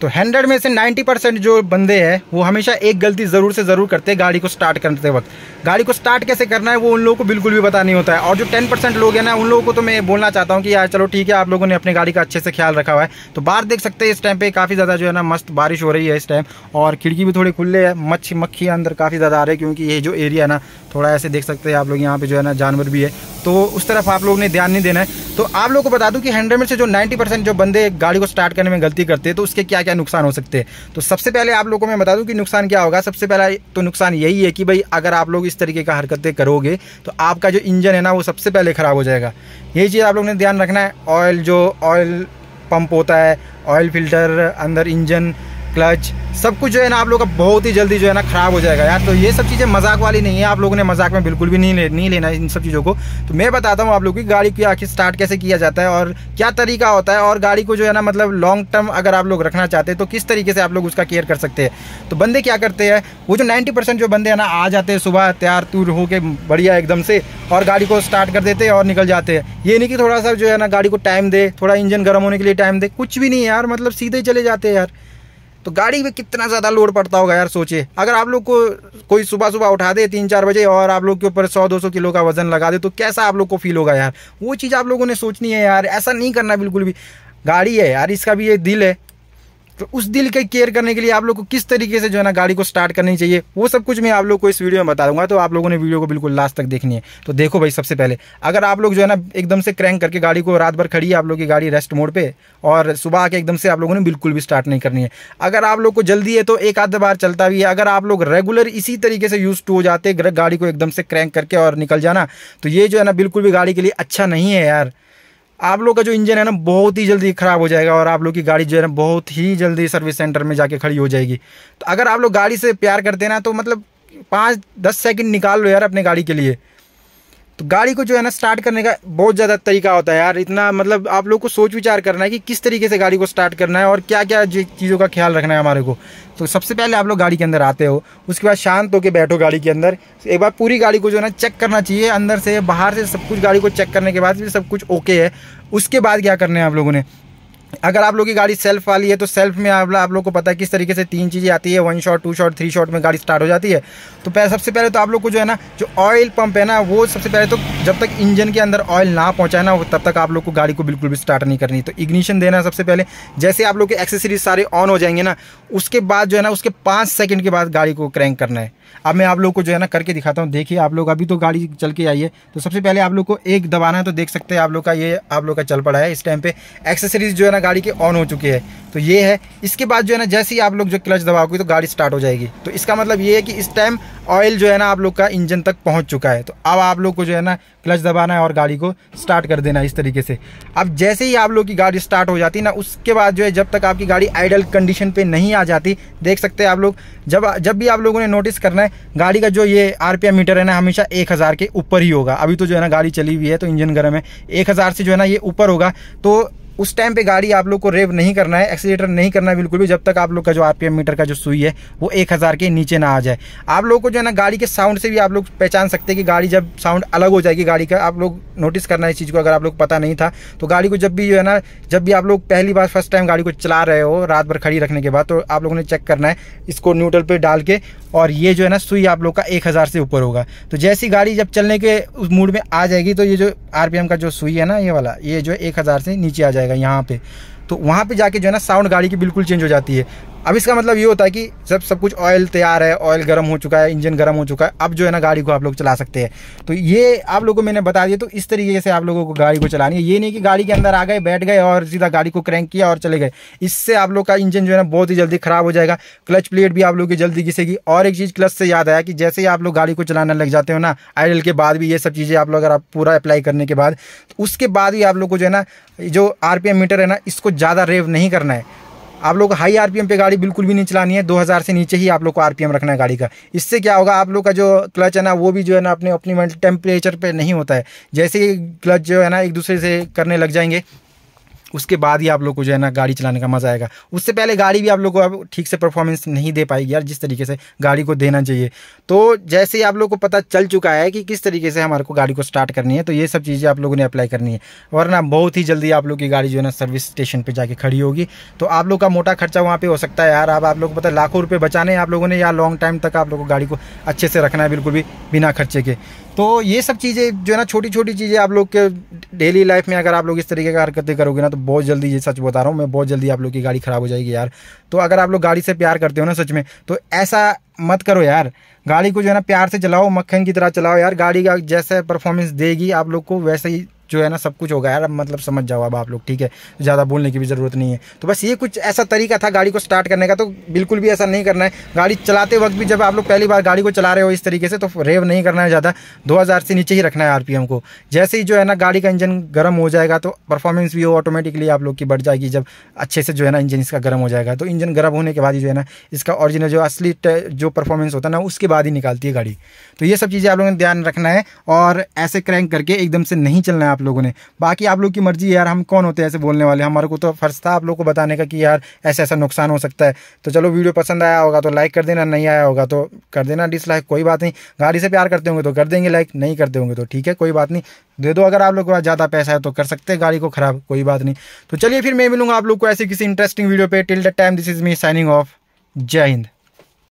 तो हंड्रेड में से नाइन्टी परसेंट जो बंदे हैं वो हमेशा एक गलती ज़रूर से ज़रूर करते हैं गाड़ी को स्टार्ट करते वक्त गाड़ी को स्टार्ट कैसे करना है वो उन लोगों को बिल्कुल भी पता नहीं होता है और जो टेन परसेंट लोग हैं ना उन लोगों को तो मैं बोलना चाहता हूँ कि यार चलो ठीक है आप लोगों ने अपनी गाड़ी का अच्छे से ख्याल रखा हुआ है तो बाहर देख सकते हैं इस टाइम पर काफ़ी ज़्यादा जो है ना मस्त बारिश हो रही है इस टाइम और खिड़की भी थोड़ी खुले है मच्छी मक्खी अंदर काफ़ी ज़्यादा आ रही है क्योंकि ये जो एरिया है ना थोड़ा ऐसे देख सकते हैं आप लोग यहाँ पर जो है ना जानवर भी है तो उस तरफ आप लोग ने ध्यान नहीं देना है तो आप लोगों को बता दूं कि हंड्रेड में से जो 90 परसेंट जो बंदे गाड़ी को स्टार्ट करने में गलती करते हैं तो उसके क्या क्या नुकसान हो सकते हैं तो सबसे पहले आप लोगों को मैं बता दूं कि नुकसान क्या होगा सबसे पहला तो नुकसान यही है कि भाई अगर आप लोग इस तरीके का हरकतें करोगे तो आपका जो इंजन है ना वो सबसे पहले ख़राब हो जाएगा यही चीज़ आप लोग ने ध्यान रखना है ऑयल जो ऑयल पंप होता है ऑयल फिल्टर अंदर इंजन क्लच सब कुछ जो है ना आप लोग का बहुत ही जल्दी जो है ना ख़राब हो जाएगा यार तो ये सब चीज़ें मजाक वाली नहीं है आप लोगों ने मजाक में बिल्कुल भी नहीं ले नहीं लेना इन सब चीज़ों को तो मैं बताता हूँ आप लोग की गाड़ी की आखिर स्टार्ट कैसे किया जाता है और क्या तरीका होता है और गाड़ी को जो है ना मतलब लॉन्ग टर्म अगर आप लोग रखना चाहते हैं तो किस तरीके से आप लोग उसका केयर कर सकते हैं तो बंदे क्या करते हैं वो जो नाइन्टी जो बंदे है ना आ जाते हैं सुबह तैयार तूर होकर बढ़िया एकदम से और गाड़ी को स्टार्ट कर देते हैं और निकल जाते हैं ये नहीं कि थोड़ा सा जो है ना गाड़ी को टाइम दे थोड़ा इंजन गर्म होने के लिए टाइम दे कुछ भी नहीं यार मतलब सीधे चले जाते हैं यार तो गाड़ी पे कितना ज़्यादा लोड पड़ता होगा यार सोचिए अगर आप लोग को कोई सुबह सुबह उठा दे तीन चार बजे और आप लोग के ऊपर सौ दो सौ किलो का वजन लगा दे तो कैसा आप लोग को फील होगा यार वो चीज़ आप लोगों ने सोचनी है यार ऐसा नहीं करना बिल्कुल भी गाड़ी है यार इसका भी ये दिल है तो उस दिल के केयर करने के लिए आप लोग को किस तरीके से जो है ना गाड़ी को स्टार्ट करनी चाहिए वो सब कुछ मैं आप लोग को इस वीडियो में बता दूंगा तो आप लोगों ने वीडियो को बिल्कुल लास्ट तक देखनी है तो देखो भाई सबसे पहले अगर आप लोग जो है ना एकदम से क्रैंक करके गाड़ी को रात भर खड़ी है आप लोग की गाड़ी रेस्ट मोड पर और सुबह आके एकदम से आप लोगों ने बिल्कुल भी स्टार्ट नहीं करनी है अगर आप लोग को जल्दी है तो एक आध बार चलता भी है अगर आप लोग रेगुलर इसी तरीके से यूज टू हो जाते गाड़ी को एकदम से क्रैंक करके और निकल जाना तो ये जो है ना बिल्कुल भी गाड़ी के लिए अच्छा नहीं है यार आप लोग का जो इंजन है ना बहुत ही जल्दी ख़राब हो जाएगा और आप लोग की गाड़ी जो है ना बहुत ही जल्दी सर्विस सेंटर में जाके खड़ी हो जाएगी तो अगर आप लोग गाड़ी से प्यार करते हैं ना तो मतलब पाँच दस सेकंड निकाल लो यार अपने गाड़ी के लिए तो गाड़ी को जो है ना स्टार्ट करने का बहुत ज़्यादा तरीका होता है यार इतना मतलब आप लोग को सोच विचार करना है कि किस तरीके से गाड़ी को स्टार्ट करना है और क्या क्या चीज़ों का ख्याल रखना है हमारे को तो सबसे पहले आप लोग गाड़ी के अंदर आते हो उसके बाद शांत होकर बैठो गाड़ी के अंदर एक बार पूरी गाड़ी को जो है ना चेक करना चाहिए अंदर से बाहर से सब कुछ गाड़ी को चेक करने के बाद फिर सब कुछ ओके है उसके बाद क्या करना है आप लोगों ने अगर आप लोग की गाड़ी सेल्फ वाली है तो सेल्फ में आप, आप लोग को पता है किस तरीके से तीन चीज़ें आती है one shot two shot three shot में गाड़ी स्टार्ट हो जाती है तो सबसे पहले तो आप लोग को जो है ना जो ऑयल पंप है ना वो सबसे पहले तो जब तक इंजन के अंदर ऑयल ना पहुँचाए ना तब तक आप लोग को गाड़ी को बिल्कुल भी स्टार्ट नहीं करनी तो इग्निशन देना सबसे पहले जैसे आप लोग के एक्सेसरीज सारे ऑन हो जाएंगे ना उसके बाद जो है ना उसके पाँच सेकेंड के बाद गाड़ी को क्रैंक करना है अब मैं आप लोग को जो है ना करके दिखाता हूँ देखिए आप लोग अभी तो गाड़ी चल के आई है तो सबसे पहले आप लोग को एक दबाना है तो देख सकते हैं आप लोग का ये आप लोग का चल पड़ा है इस टाइम पर एक्सेसरीज जो है ना गाड़ी के ऑन हो चुके हैं तो ये है इसके बाद जो है ना जैसे ही आप लोग जो क्लच दबाओगे तो गाड़ी स्टार्ट हो जाएगी तो इसका मतलब ये है कि इस टाइम ऑयल जो है ना आप लोग का इंजन तक पहुंच चुका है तो अब आप लोग को जो है ना क्लच दबाना है और गाड़ी को स्टार्ट कर देना है इस तरीके से अब जैसे ही आप लोग की गाड़ी स्टार्ट हो जाती ना उसके बाद जो है जब तक आपकी गाड़ी आइडल कंडीशन पर नहीं आ जाती देख सकते हैं आप लोग जब जब भी आप लोगों ने नोटिस करना है गाड़ी का जो ये आर मीटर है ना हमेशा एक के ऊपर ही होगा अभी तो जो है ना गाड़ी चली हुई है तो इंजन गर्म है एक से जो है ना ये ऊपर होगा तो उस टाइम पे गाड़ी आप लोग को रेव नहीं करना है एक्सीटर नहीं करना है बिल्कुल भी जब तक आप लोग का जो आरपीएम मीटर का जो सुई है वो एक हज़ार के नीचे ना आ जाए आप लोग को जो है ना गाड़ी के साउंड से भी आप लोग पहचान सकते हैं कि गाड़ी जब साउंड अलग हो जाएगी गाड़ी का आप लोग नोटिस करना है इस चीज़ को अगर आप लोग पता नहीं था तो गाड़ी को जब भी जो है ना जब भी आप लोग पहली बार फर्स्ट टाइम गाड़ी को चला रहे हो रात भर खड़ी रखने के बाद तो आप लोगों ने चेक करना है इसको न्यूट्रल पर डाल के और ये जो है ना सुई आप लोग का एक हज़ार से ऊपर होगा तो जैसी गाड़ी जब चलने के उस मूड में आ जाएगी तो ये जो आर का जो सुई है ना ये वाला ये जो एक हज़ार से नीचे आ जाएगा जाएगा यहाँ पे तो वहाँ पे जाके जो है ना साउंड गाड़ी की बिल्कुल चेंज हो जाती है अब इसका मतलब ये होता है कि जब सब कुछ ऑयल तैयार है ऑयल गर्म हो चुका है इंजन गर्म हो चुका है अब जो है ना गाड़ी को आप लोग चला सकते हैं तो ये आप लोगों को मैंने बता दिया तो इस तरीके से आप लोगों को गाड़ी को चलानी है ये नहीं कि गाड़ी के अंदर आ गए बैठ गए और सीधा गाड़ी को क्रैंक किया और चले गए इससे आप लोग का इंजन जो है ना बहुत ही जल्दी ख़राब हो जाएगा क्लच प्लेट भी आप लोग की जल्दी घिसेगी और एक चीज़ क्लच से याद आया कि जैसे ही आप लोग गाड़ी को चलाने लग जाते हो ना आइडल के बाद भी ये सब चीज़ें आप लोग अगर आप पूरा अप्लाई करने के बाद तो उसके बाद ही आप लोग को जो है ना जो आर मीटर है ना इसको ज़्यादा रेव नहीं करना है आप लोग हाई आरपीएम पे गाड़ी बिल्कुल भी नहीं चलानी है 2000 से नीचे ही आप लोग को आरपीएम रखना है गाड़ी का इससे क्या होगा आप लोग का जो क्लच है ना वो भी जो है ना अपने अपनी टेम्परेचर पे नहीं होता है जैसे ही क्लच जो है ना एक दूसरे से करने लग जाएंगे उसके बाद ही आप लोग को जो है ना गाड़ी चलाने का मज़ा आएगा उससे पहले गाड़ी भी आप लोग को अब ठीक से परफॉर्मेंस नहीं दे पाएगी यार जिस तरीके से गाड़ी को देना चाहिए तो जैसे ही आप लोग को पता चल चुका है कि किस तरीके से हमारे को गाड़ी को स्टार्ट करनी है तो ये सब चीज़ें आप लोगों ने अप्लाई करनी है वरना बहुत ही जल्दी आप लोग की गाड़ी जो है ना सर्विस स्टेशन पर जाके खड़ी होगी तो आप लोग का मोटा खर्चा वहाँ पर हो सकता है यार अब आप लोग को पता लाखों रुपये बचाने आप लोगों ने या लॉन्ग टाइम तक आप लोग को गाड़ी को अच्छे से रखना है बिल्कुल भी बिना खर्चे के तो ये सब चीज़ें जो है ना छोटी छोटी चीज़ें आप लोग के डेली लाइफ में अगर आप लोग इस तरीके का हरकतें करोगे ना तो बहुत जल्दी ये सच बता रहा हूँ मैं बहुत जल्दी आप लोग की गाड़ी ख़राब हो जाएगी यार तो अगर आप लोग गाड़ी से प्यार करते हो ना सच में तो ऐसा मत करो यार गाड़ी को जो है ना प्यार से चलाओ मक्खन की तरह चलाओ यार गाड़ी का जैसा परफॉर्मेंस देगी आप लोग को वैसे ही जो है ना सब कुछ होगा यार मतलब समझ जाओ अब आप लोग ठीक है ज़्यादा बोलने की भी ज़रूरत नहीं है तो बस ये कुछ ऐसा तरीका था गाड़ी को स्टार्ट करने का तो बिल्कुल भी ऐसा नहीं करना है गाड़ी चलाते वक्त भी जब आप लोग पहली बार गाड़ी को चला रहे हो इस तरीके से तो रेव नहीं करना है ज़्यादा दो से नीचे ही रखना है आर को जैसे ही जो है ना गाड़ी का इंजन गर्म हो जाएगा तो परफॉर्मेंस भी हो ऑटोमेटिकली आप लोग की बढ़ जाएगी जब अच्छे से जो है ना इंजन इसका गर्म हो जाएगा तो इंजन गर्म होने के बाद ही जो है ना इसका ऑरिजिनल जो असली जो परफॉर्मेंस होता है ना उसके बाद ही निकालती है गाड़ी तो ये सब चीज़ें आप लोगों ने ध्यान रखना है और ऐसे क्रैंक करके एकदम से नहीं चलना है आप लोगों ने बाकी आप लोग की मर्जी यार हम कौन होते हैं ऐसे बोलने वाले हमारे को तो फर्ज था आप लोग को बताने का कि यार ऐसा ऐसा नुकसान हो सकता है तो चलो वीडियो पसंद आया होगा तो लाइक कर देना नहीं आया होगा तो कर देना डिसलाइक कोई बात नहीं गाड़ी से प्यार करते होंगे तो कर देंगे लाइक नहीं करते होंगे तो ठीक है कोई बात नहीं दे दो अगर आप लोग के पास ज़्यादा पैसा है तो कर सकते हैं गाड़ी को ख़राब कोई बात नहीं तो चलिए फिर मैं मिलूंगा आप लोग को ऐसे किसी इंटरेस्टिंग वीडियो पर till the time this is me signing off जय हिंद